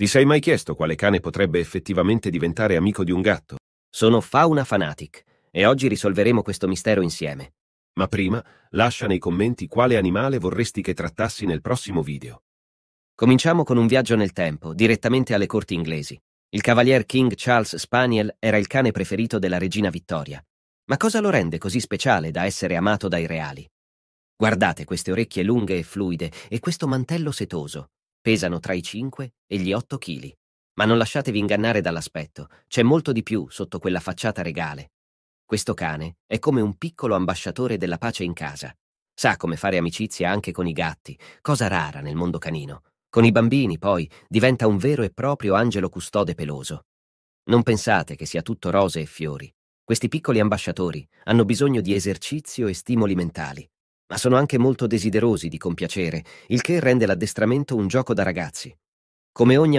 Ti sei mai chiesto quale cane potrebbe effettivamente diventare amico di un gatto? Sono Fauna Fanatic e oggi risolveremo questo mistero insieme. Ma prima, lascia nei commenti quale animale vorresti che trattassi nel prossimo video. Cominciamo con un viaggio nel tempo, direttamente alle corti inglesi. Il cavalier King Charles Spaniel era il cane preferito della regina Vittoria. Ma cosa lo rende così speciale da essere amato dai reali? Guardate queste orecchie lunghe e fluide e questo mantello setoso. Pesano tra i 5 e gli 8 kg. Ma non lasciatevi ingannare dall'aspetto, c'è molto di più sotto quella facciata regale. Questo cane è come un piccolo ambasciatore della pace in casa. Sa come fare amicizia anche con i gatti, cosa rara nel mondo canino. Con i bambini, poi, diventa un vero e proprio angelo custode peloso. Non pensate che sia tutto rose e fiori. Questi piccoli ambasciatori hanno bisogno di esercizio e stimoli mentali ma sono anche molto desiderosi di compiacere, il che rende l'addestramento un gioco da ragazzi. Come ogni